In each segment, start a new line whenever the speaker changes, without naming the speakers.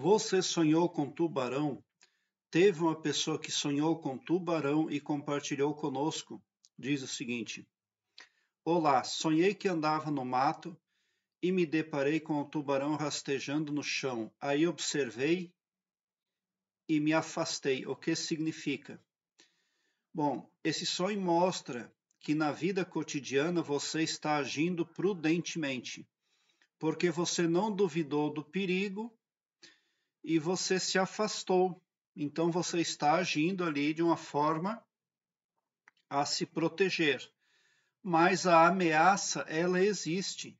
Você sonhou com tubarão? Teve uma pessoa que sonhou com tubarão e compartilhou conosco. Diz o seguinte: Olá, sonhei que andava no mato e me deparei com o tubarão rastejando no chão. Aí observei e me afastei. O que significa? Bom, esse sonho mostra que na vida cotidiana você está agindo prudentemente, porque você não duvidou do perigo e você se afastou. Então você está agindo ali de uma forma a se proteger. Mas a ameaça, ela existe.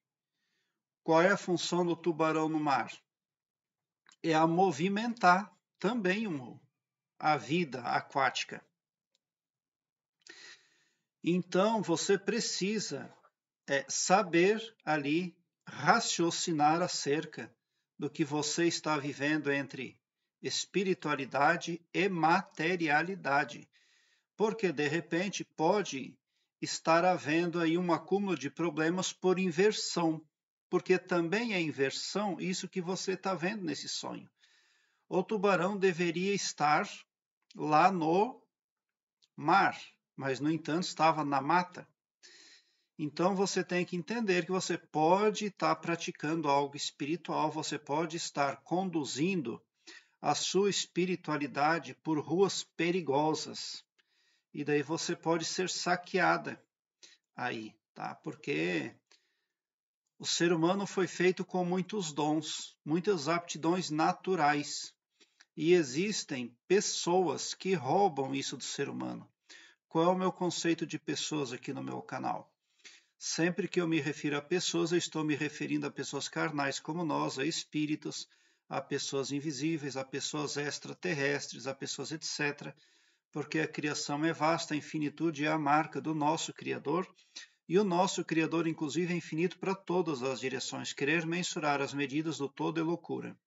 Qual é a função do tubarão no mar? É a movimentar também um, a vida aquática. Então você precisa é, saber ali raciocinar acerca do que você está vivendo entre espiritualidade e materialidade, porque de repente pode estar havendo aí um acúmulo de problemas por inversão, porque também é inversão isso que você está vendo nesse sonho. O tubarão deveria estar lá no mar, mas no entanto estava na mata. Então você tem que entender que você pode estar tá praticando algo espiritual, você pode estar conduzindo a sua espiritualidade por ruas perigosas. E daí você pode ser saqueada aí, tá? Porque o ser humano foi feito com muitos dons, muitas aptidões naturais. E existem pessoas que roubam isso do ser humano. Qual é o meu conceito de pessoas aqui no meu canal? Sempre que eu me refiro a pessoas, eu estou me referindo a pessoas carnais como nós, a espíritos, a pessoas invisíveis, a pessoas extraterrestres, a pessoas etc., porque a criação é vasta, a infinitude é a marca do nosso Criador, e o nosso Criador, inclusive, é infinito para todas as direções. Querer mensurar as medidas do todo é loucura.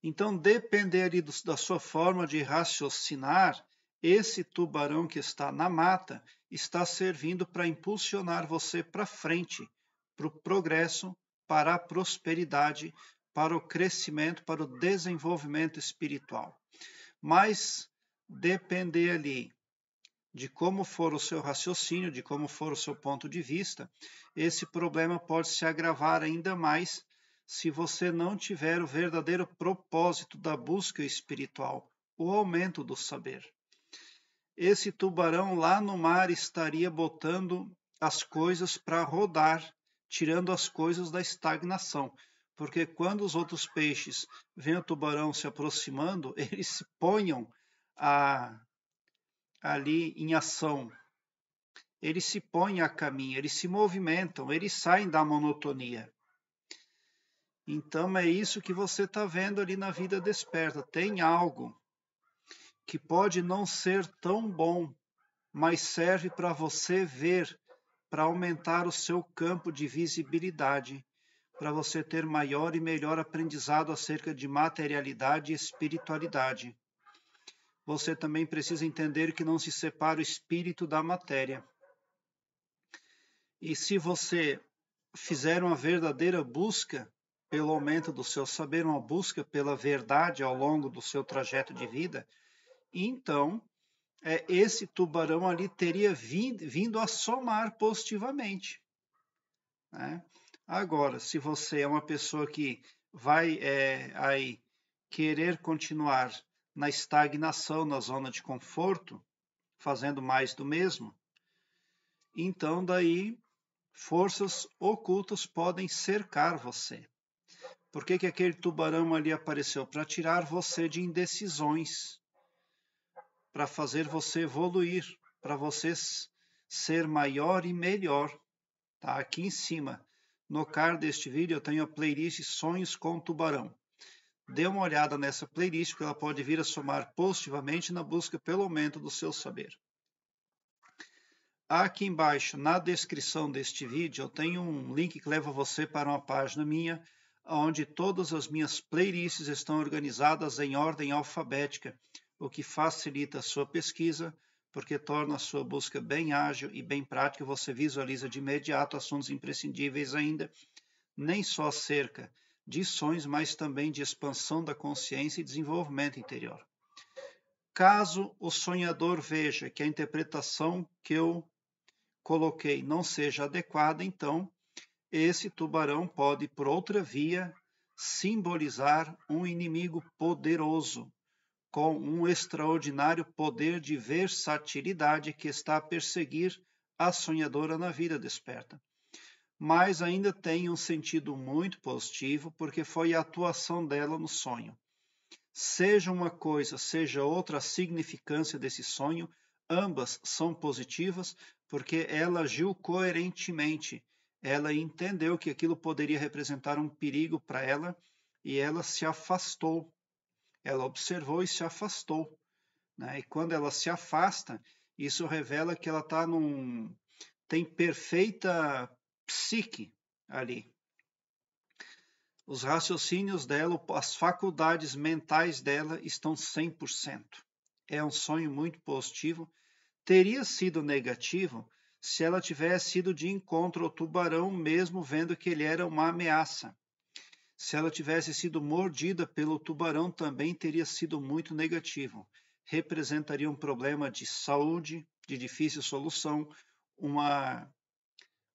Então, depender da sua forma de raciocinar, esse tubarão que está na mata está servindo para impulsionar você para frente, para o progresso, para a prosperidade, para o crescimento, para o desenvolvimento espiritual. Mas depender ali de como for o seu raciocínio, de como for o seu ponto de vista, esse problema pode se agravar ainda mais se você não tiver o verdadeiro propósito da busca espiritual, o aumento do saber esse tubarão lá no mar estaria botando as coisas para rodar, tirando as coisas da estagnação. Porque quando os outros peixes veem o tubarão se aproximando, eles se ponham a, ali em ação. Eles se põem a caminho, eles se movimentam, eles saem da monotonia. Então é isso que você está vendo ali na vida desperta. Tem algo que pode não ser tão bom, mas serve para você ver, para aumentar o seu campo de visibilidade, para você ter maior e melhor aprendizado acerca de materialidade e espiritualidade. Você também precisa entender que não se separa o espírito da matéria. E se você fizer uma verdadeira busca pelo aumento do seu saber, uma busca pela verdade ao longo do seu trajeto de vida, então é, esse tubarão ali teria vindo, vindo a somar positivamente. Né? Agora, se você é uma pessoa que vai é, aí querer continuar na estagnação, na zona de conforto, fazendo mais do mesmo, então daí forças ocultas podem cercar você. Por que, que aquele tubarão ali apareceu? Para tirar você de indecisões para fazer você evoluir, para você ser maior e melhor. Tá aqui em cima. No card deste vídeo eu tenho a playlist Sonhos com Tubarão. Dê uma olhada nessa playlist, porque ela pode vir a somar positivamente na busca pelo aumento do seu saber. Aqui embaixo, na descrição deste vídeo, eu tenho um link que leva você para uma página minha, onde todas as minhas playlists estão organizadas em ordem alfabética, o que facilita a sua pesquisa, porque torna a sua busca bem ágil e bem prática. Você visualiza de imediato assuntos imprescindíveis ainda, nem só acerca de sonhos, mas também de expansão da consciência e desenvolvimento interior. Caso o sonhador veja que a interpretação que eu coloquei não seja adequada, então esse tubarão pode, por outra via, simbolizar um inimigo poderoso com um extraordinário poder de versatilidade que está a perseguir a sonhadora na vida desperta. Mas ainda tem um sentido muito positivo, porque foi a atuação dela no sonho. Seja uma coisa, seja outra a significância desse sonho, ambas são positivas, porque ela agiu coerentemente. Ela entendeu que aquilo poderia representar um perigo para ela e ela se afastou ela observou e se afastou. Né? E quando ela se afasta, isso revela que ela está num. tem perfeita psique ali. Os raciocínios dela, as faculdades mentais dela estão 100%. É um sonho muito positivo. Teria sido negativo se ela tivesse sido de encontro ao tubarão, mesmo vendo que ele era uma ameaça. Se ela tivesse sido mordida pelo tubarão, também teria sido muito negativo. Representaria um problema de saúde, de difícil solução, uma,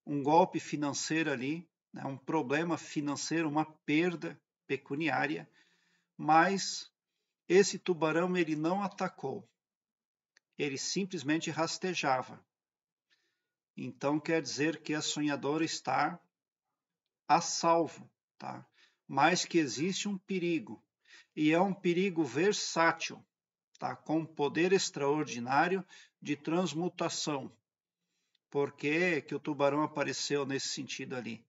um golpe financeiro ali, né? um problema financeiro, uma perda pecuniária. Mas esse tubarão ele não atacou. Ele simplesmente rastejava. Então quer dizer que a sonhadora está a salvo, tá? mas que existe um perigo, e é um perigo versátil, tá? com poder extraordinário de transmutação. Por que, que o tubarão apareceu nesse sentido ali?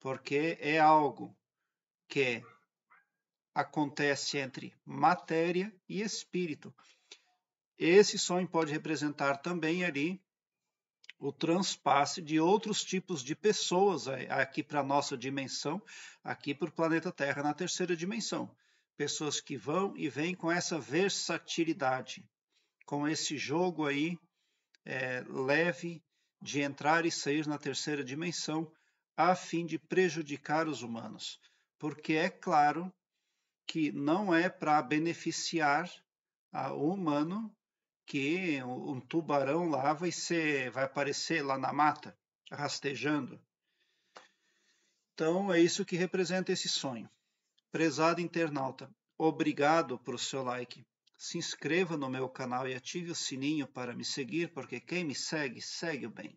Porque é algo que acontece entre matéria e espírito. Esse sonho pode representar também ali o transpasse de outros tipos de pessoas aqui para a nossa dimensão, aqui para o planeta Terra na terceira dimensão. Pessoas que vão e vêm com essa versatilidade, com esse jogo aí é, leve de entrar e sair na terceira dimensão, a fim de prejudicar os humanos. Porque é claro que não é para beneficiar o humano que um tubarão lá vai ser, vai aparecer lá na mata, rastejando. Então é isso que representa esse sonho. Prezado internauta, obrigado por seu like. Se inscreva no meu canal e ative o sininho para me seguir, porque quem me segue, segue o bem.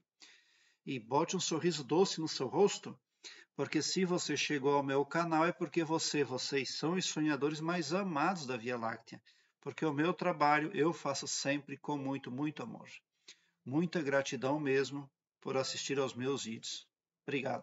E bote um sorriso doce no seu rosto, porque se você chegou ao meu canal é porque você, vocês são os sonhadores mais amados da Via Láctea porque o meu trabalho eu faço sempre com muito, muito amor. Muita gratidão mesmo por assistir aos meus vídeos. Obrigado.